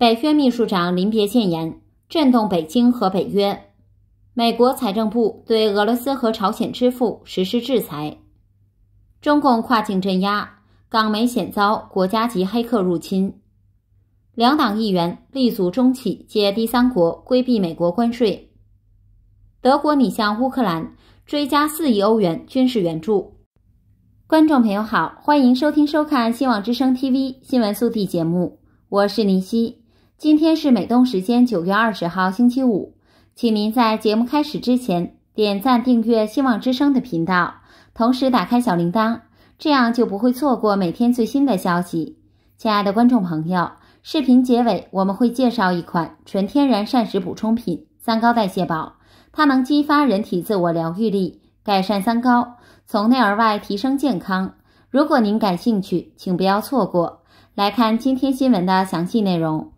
北约秘书长临别谏言震动北京和北约，美国财政部对俄罗斯和朝鲜支付实施制裁，中共跨境镇压港媒险遭国家级黑客入侵，两党议员立足中企借第三国规避美国关税，德国拟向乌克兰追加四亿欧元军事援助。观众朋友好，欢迎收听收看《新网之声 TV》新闻速递节目，我是林夕。今天是美东时间九月二十号星期五，请您在节目开始之前点赞订阅希望之声的频道，同时打开小铃铛，这样就不会错过每天最新的消息。亲爱的观众朋友，视频结尾我们会介绍一款纯天然膳食补充品——三高代谢宝，它能激发人体自我疗愈力，改善三高，从内而外提升健康。如果您感兴趣，请不要错过。来看今天新闻的详细内容。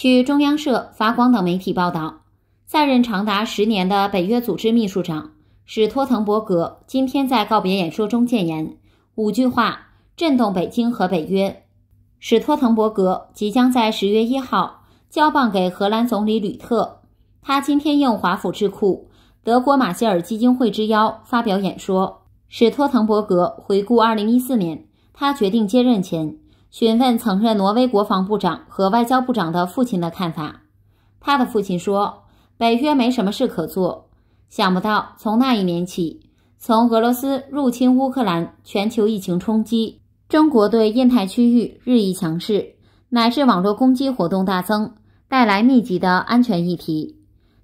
据中央社、法广等媒体报道，在任长达十年的北约组织秘书长史托滕伯格今天在告别演说中建言五句话，震动北京和北约。史托滕伯格即将在十月一号交棒给荷兰总理吕特。他今天应华府智库德国马歇尔基金会之邀发表演说。史托滕伯格回顾二零一四年，他决定接任前。询问曾任挪威国防部长和外交部长的父亲的看法，他的父亲说：“北约没什么事可做。”想不到，从那一年起，从俄罗斯入侵乌克兰、全球疫情冲击、中国对印太区域日益强势，乃至网络攻击活动大增，带来密集的安全议题。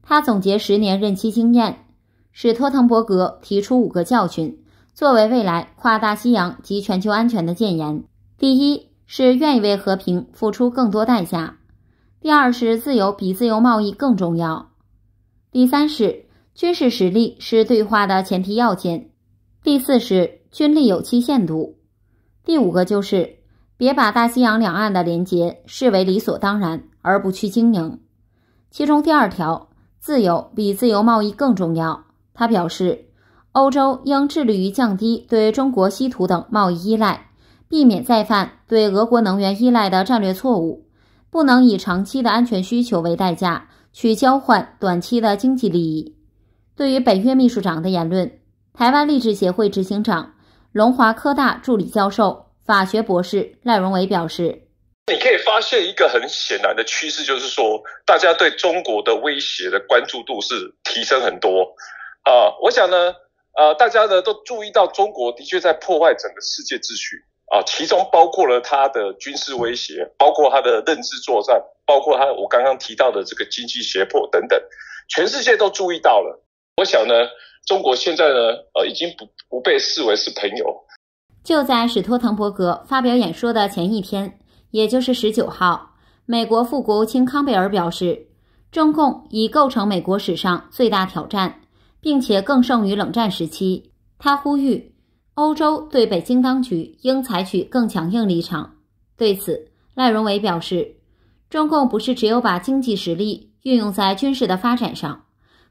他总结十年任期经验，使托滕伯格提出五个教训，作为未来跨大西洋及全球安全的建言。第一。是愿意为和平付出更多代价。第二是自由比自由贸易更重要。第三是军事实力是对话的前提要件。第四是军力有期限度。第五个就是别把大西洋两岸的联结视为理所当然而不去经营。其中第二条，自由比自由贸易更重要。他表示，欧洲应致力于降低对中国稀土等贸易依赖。避免再犯对俄国能源依赖的战略错误，不能以长期的安全需求为代价去交换短期的经济利益。对于北约秘书长的言论，台湾励志协会执行长、龙华科大助理教授、法学博士赖荣伟表示：“你可以发现一个很显然的趋势，就是说大家对中国的威胁的关注度是提升很多。啊，我想呢，呃，大家呢都注意到中国的确在破坏整个世界秩序。”啊，其中包括了他的军事威胁，包括他的认知作战，包括他我刚刚提到的这个经济胁迫等等，全世界都注意到了。我想呢，中国现在呢，呃，已经不不被视为是朋友。就在史托滕伯格发表演说的前一天，也就是十九号，美国副国务卿康贝尔表示，中共已构成美国史上最大挑战，并且更胜于冷战时期。他呼吁。欧洲对北京当局应采取更强硬立场。对此，赖荣伟表示：“中共不是只有把经济实力运用在军事的发展上，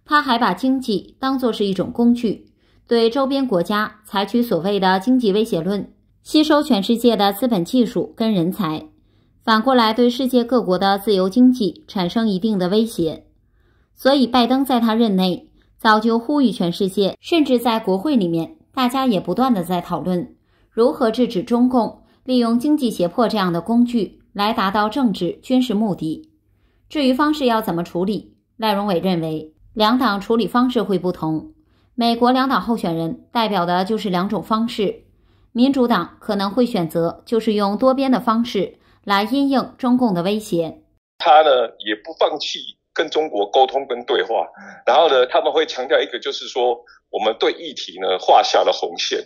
他还把经济当作是一种工具，对周边国家采取所谓的经济威胁论，吸收全世界的资本、技术跟人才，反过来对世界各国的自由经济产生一定的威胁。所以，拜登在他任内早就呼吁全世界，甚至在国会里面。”大家也不断的在讨论，如何制止中共利用经济胁迫这样的工具来达到政治军事目的。至于方式要怎么处理，赖荣伟认为两党处理方式会不同。美国两党候选人代表的就是两种方式，民主党可能会选择就是用多边的方式来因应中共的威胁，他呢也不放弃。跟中国沟通跟对话，然后呢，他们会强调一个，就是说我们对议题呢画下了红线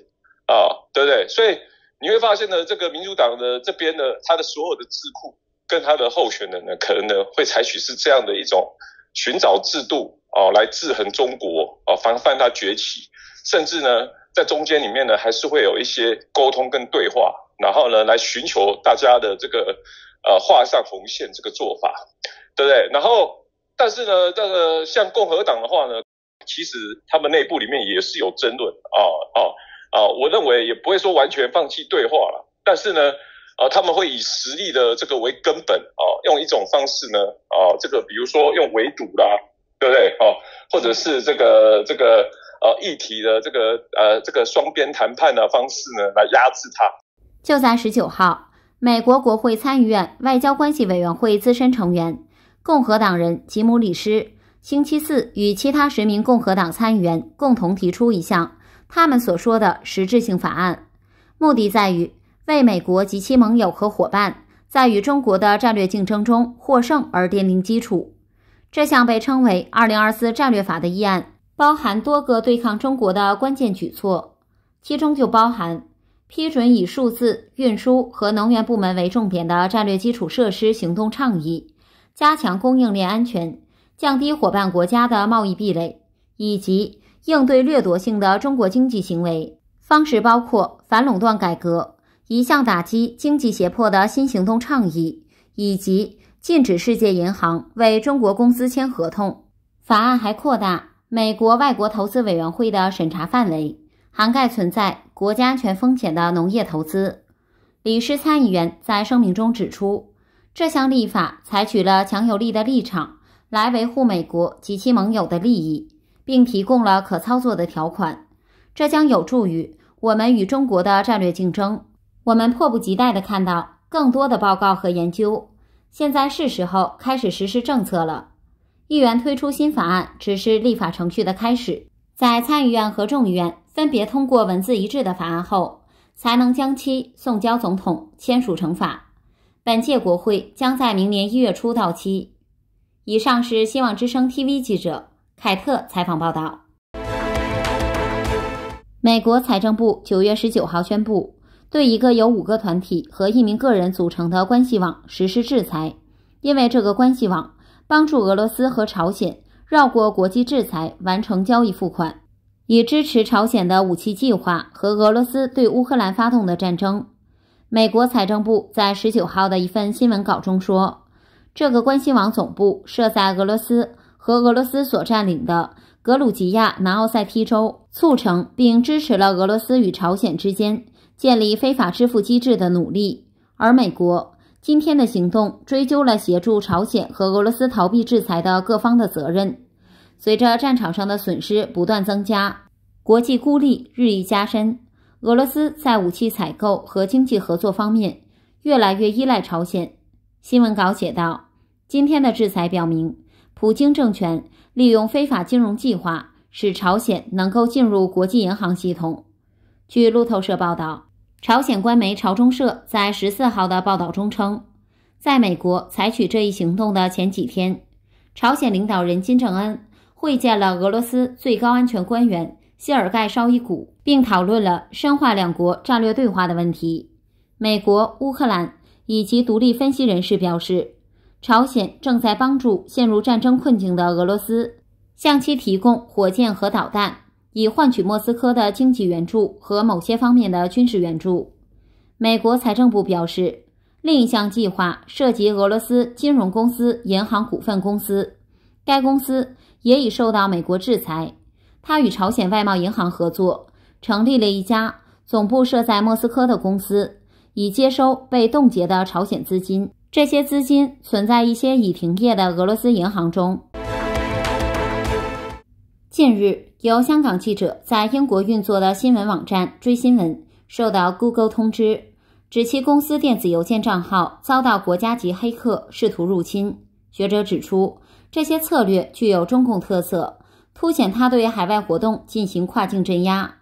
啊，对不对？所以你会发现呢，这个民主党的这边呢，他的所有的智库跟他的候选人呢，可能呢会采取是这样的一种寻找制度啊，来制衡中国啊，防范它崛起，甚至呢，在中间里面呢，还是会有一些沟通跟对话，然后呢，来寻求大家的这个呃画上红线这个做法，对不对？然后。但是呢，这个像共和党的话呢，其实他们内部里面也是有争论啊啊啊！我认为也不会说完全放弃对话了，但是呢，啊，他们会以实力的这个为根本啊，用一种方式呢啊，这个比如说用围堵啦，对不对？啊？或者是这个这个呃议题的这个呃这个双边谈判的方式呢，来压制它。就在十九号，美国国会参议院外交关系委员会资深成员。共和党人吉姆·里斯星期四与其他十名共和党参议员共同提出一项他们所说的实质性法案，目的在于为美国及其盟友和伙伴在与中国的战略竞争中获胜而奠定基础。这项被称为“二零二四战略法”的议案包含多个对抗中国的关键举措，其中就包含批准以数字、运输和能源部门为重点的战略基础设施行动倡议。加强供应链安全，降低伙伴国家的贸易壁垒，以及应对掠夺性的中国经济行为方式，包括反垄断改革、一项打击经济胁迫的新行动倡议，以及禁止世界银行为中国公司签合同。法案还扩大美国外国投资委员会的审查范围，涵盖存在国家安全风险的农业投资。理事参议员在声明中指出。这项立法采取了强有力的立场来维护美国及其盟友的利益，并提供了可操作的条款，这将有助于我们与中国的战略竞争。我们迫不及待地看到更多的报告和研究。现在是时候开始实施政策了。议员推出新法案只是立法程序的开始，在参议院和众议院分别通过文字一致的法案后，才能将其送交总统签署成法。本届国会将在明年一月初到期。以上是《希望之声》TV 记者凯特采访报道。美国财政部九月十九号宣布，对一个由五个团体和一名个人组成的关系网实施制裁，因为这个关系网帮助俄罗斯和朝鲜绕过国际制裁，完成交易付款，以支持朝鲜的武器计划和俄罗斯对乌克兰发动的战争。美国财政部在十九号的一份新闻稿中说，这个关系网总部设在俄罗斯和俄罗斯所占领的格鲁吉亚南奥塞梯州，促成并支持了俄罗斯与朝鲜之间建立非法支付机制的努力。而美国今天的行动追究了协助朝鲜和俄罗斯逃避制裁的各方的责任。随着战场上的损失不断增加，国际孤立日益加深。俄罗斯在武器采购和经济合作方面越来越依赖朝鲜。新闻稿写道：“今天的制裁表明，普京政权利用非法金融计划使朝鲜能够进入国际银行系统。”据路透社报道，朝鲜官媒朝中社在十四号的报道中称，在美国采取这一行动的前几天，朝鲜领导人金正恩会见了俄罗斯最高安全官员谢尔盖·绍伊古。并讨论了深化两国战略对话的问题。美国、乌克兰以及独立分析人士表示，朝鲜正在帮助陷入战争困境的俄罗斯，向其提供火箭和导弹，以换取莫斯科的经济援助和某些方面的军事援助。美国财政部表示，另一项计划涉及俄罗斯金融公司银行股份公司，该公司也已受到美国制裁。它与朝鲜外贸银行合作。成立了一家总部设在莫斯科的公司，以接收被冻结的朝鲜资金。这些资金存在一些已停业的俄罗斯银行中。近日，由香港记者在英国运作的新闻网站“追新闻”受到 Google 通知，指其公司电子邮件账号遭到国家级黑客试图入侵。学者指出，这些策略具有中共特色，凸显他对海外活动进行跨境镇压。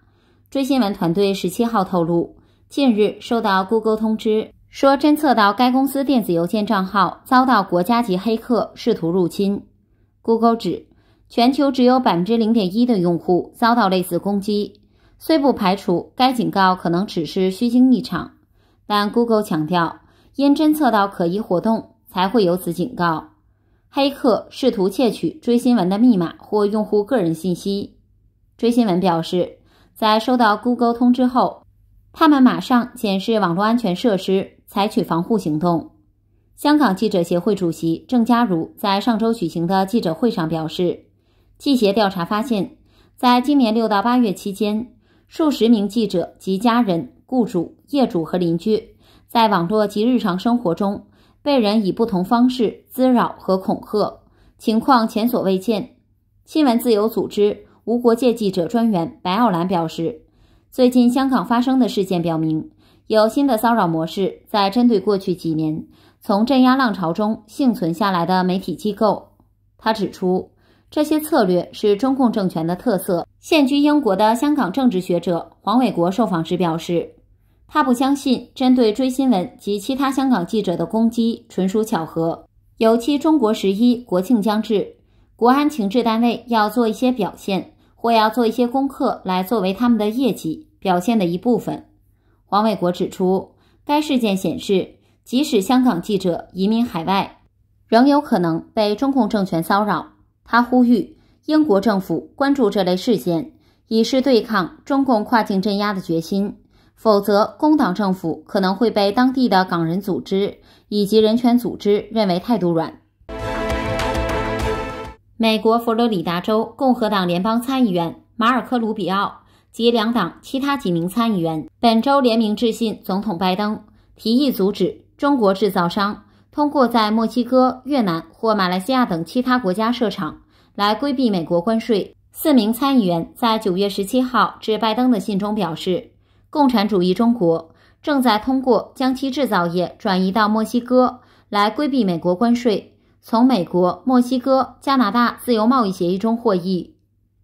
追新闻团队十七号透露，近日收到 Google 通知，说侦测到该公司电子邮件账号遭到国家级黑客试图入侵。Google 指，全球只有百分之零点一的用户遭到类似攻击，虽不排除该警告可能只是虚惊一场，但 Google 强调，因侦测到可疑活动才会有此警告。黑客试图窃取追新闻的密码或用户个人信息。追新闻表示。在收到 Google 通知后，他们马上检视网络安全设施，采取防护行动。香港记者协会主席郑嘉如在上周举行的记者会上表示，记协调查发现，在今年六到八月期间，数十名记者及家人、雇主、业主和邻居在网络及日常生活中被人以不同方式滋扰和恐吓，情况前所未见。新闻自由组织。无国界记者专员白奥兰表示，最近香港发生的事件表明，有新的骚扰模式在针对过去几年从镇压浪潮中幸存下来的媒体机构。他指出，这些策略是中共政权的特色。现居英国的香港政治学者黄伟国受访时表示，他不相信针对追新闻及其他香港记者的攻击纯属巧合，尤其中国十一国庆将至，国安情治单位要做一些表现。我要做一些功课，来作为他们的业绩表现的一部分。黄伟国指出，该事件显示，即使香港记者移民海外，仍有可能被中共政权骚扰。他呼吁英国政府关注这类事件，以示对抗中共跨境镇压的决心。否则，工党政府可能会被当地的港人组织以及人权组织认为态度软。美国佛罗里达州共和党联邦参议员马尔科·卢比奥及两党其他几名参议员本周联名致信总统拜登，提议阻止中国制造商通过在墨西哥、越南或马来西亚等其他国家设厂来规避美国关税。四名参议员在9月17号致拜登的信中表示，共产主义中国正在通过将其制造业转移到墨西哥来规避美国关税。从美国、墨西哥、加拿大自由贸易协议中获益，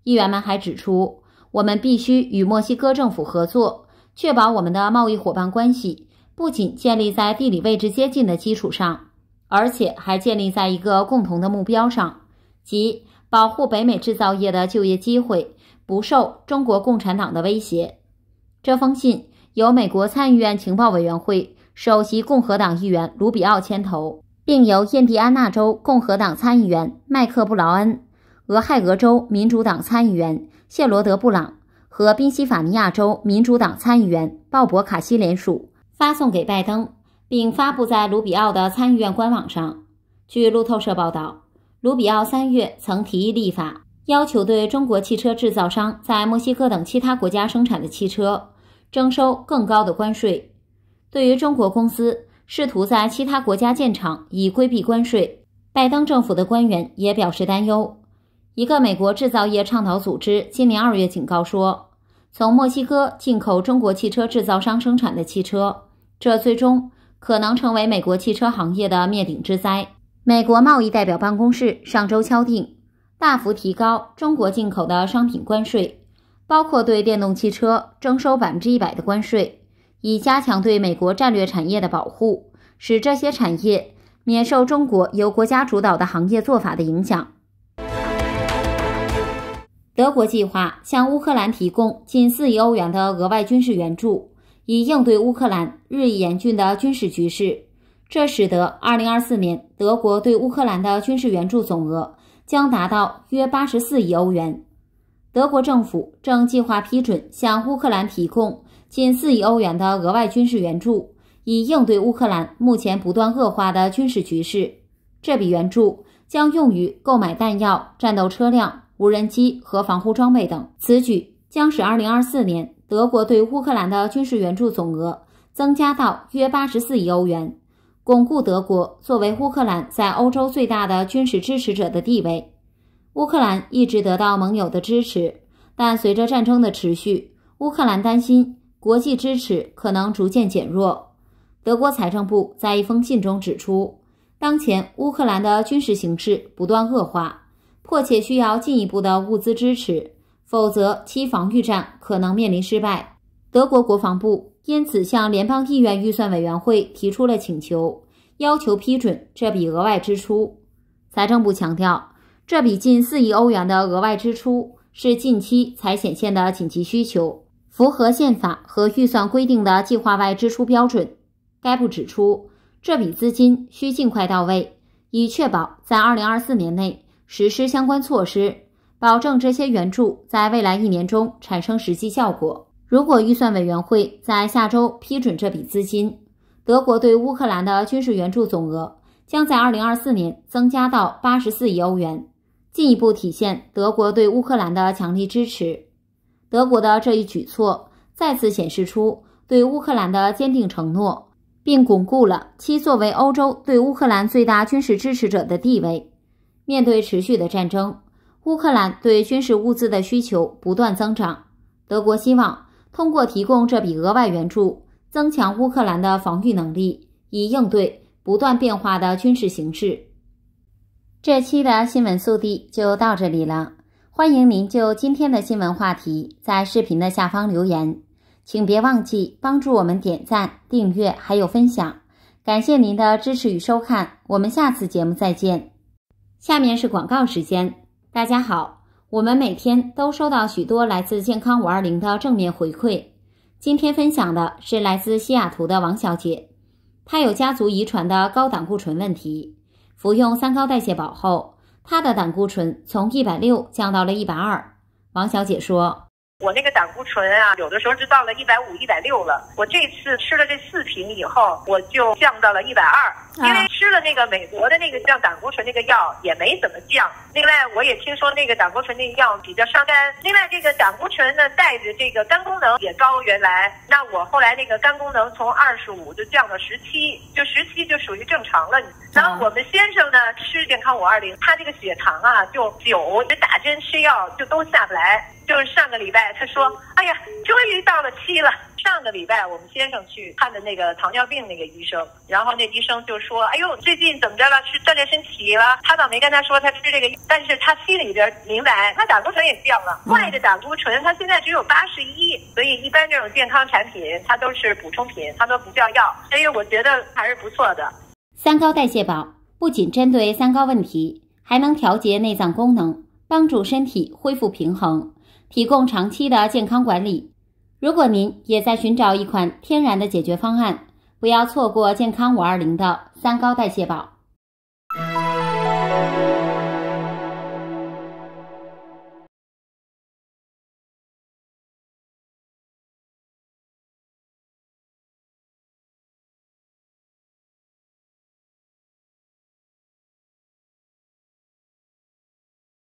议员们还指出，我们必须与墨西哥政府合作，确保我们的贸易伙伴关系不仅建立在地理位置接近的基础上，而且还建立在一个共同的目标上，即保护北美制造业的就业机会不受中国共产党的威胁。这封信由美国参议院情报委员会首席共和党议员卢比奥牵头。并由印第安纳州共和党参议员麦克布劳恩、俄亥俄州民主党参议员谢罗德·布朗和宾夕法尼亚州民主党参议员鲍勃·卡西联署发送给拜登，并发布在卢比奥的参议院官网上。据路透社报道，卢比奥三月曾提议立法，要求对中国汽车制造商在墨西哥等其他国家生产的汽车征收更高的关税。对于中国公司。试图在其他国家建厂以规避关税。拜登政府的官员也表示担忧。一个美国制造业倡导组织今年二月警告说，从墨西哥进口中国汽车制造商生产的汽车，这最终可能成为美国汽车行业的灭顶之灾。美国贸易代表办公室上周敲定，大幅提高中国进口的商品关税，包括对电动汽车征收百分之一百的关税。以加强对美国战略产业的保护，使这些产业免受中国由国家主导的行业做法的影响。德国计划向乌克兰提供近四亿欧元的额外军事援助，以应对乌克兰日益严峻的军事局势。这使得二零二四年德国对乌克兰的军事援助总额将达到约八十四亿欧元。德国政府正计划批准向乌克兰提供。近四亿欧元的额外军事援助，以应对乌克兰目前不断恶化的军事局势。这笔援助将用于购买弹药、战斗车辆、无人机和防护装备等。此举将使2024年德国对乌克兰的军事援助总额增加到约八十四亿欧元，巩固德国作为乌克兰在欧洲最大的军事支持者的地位。乌克兰一直得到盟友的支持，但随着战争的持续，乌克兰担心。国际支持可能逐渐减弱。德国财政部在一封信中指出，当前乌克兰的军事形势不断恶化，迫切需要进一步的物资支持，否则其防御战可能面临失败。德国国防部因此向联邦议员预算委员会提出了请求，要求批准这笔额外支出。财政部强调，这笔近四亿欧元的额外支出是近期才显现的紧急需求。符合宪法和预算规定的计划外支出标准。该部指出，这笔资金需尽快到位，以确保在2024年内实施相关措施，保证这些援助在未来一年中产生实际效果。如果预算委员会在下周批准这笔资金，德国对乌克兰的军事援助总额将在2024年增加到84亿欧元，进一步体现德国对乌克兰的强力支持。德国的这一举措再次显示出对乌克兰的坚定承诺，并巩固了其作为欧洲对乌克兰最大军事支持者的地位。面对持续的战争，乌克兰对军事物资的需求不断增长。德国希望通过提供这笔额外援助，增强乌克兰的防御能力，以应对不断变化的军事形势。这期的新闻速递就到这里了。欢迎您就今天的新闻话题在视频的下方留言，请别忘记帮助我们点赞、订阅还有分享，感谢您的支持与收看，我们下次节目再见。下面是广告时间。大家好，我们每天都收到许多来自健康五二零的正面回馈。今天分享的是来自西雅图的王小姐，她有家族遗传的高胆固醇问题，服用三高代谢宝后。他的胆固醇从一百六降到了一百二。王小姐说：“我那个胆固醇啊，有的时候就到了一百五、一百六了。我这次吃了这四瓶以后，我就降到了一百二。因为吃了那个美国的那个降胆固醇那个药也没怎么降。另外，我也听说那个胆固醇那个药比较伤肝。另外，这个胆固醇呢带着这个肝功能也高，原来那我后来那个肝功能从二十五就降到十七，就十七。”属于正常了。然后我们先生呢，吃健康五二零，他这个血糖啊，就九，这打针吃药就都下不来。就是上个礼拜，他说：“哎呀，终于到了七了。”上个礼拜，我们先生去看的那个糖尿病那个医生，然后那医生就说：“哎呦，最近怎么着了？是锻炼身体了？”他倒没跟他说他吃这个，但是他心里边明白，他胆固醇也降了。我的胆固醇他现在只有八十一，所以一般这种健康产品它都是补充品，它都不叫药，所以我觉得还是不错的。三高代谢宝不仅针对三高问题，还能调节内脏功能，帮助身体恢复平衡，提供长期的健康管理。如果您也在寻找一款天然的解决方案，不要错过健康五二零的三高代谢宝。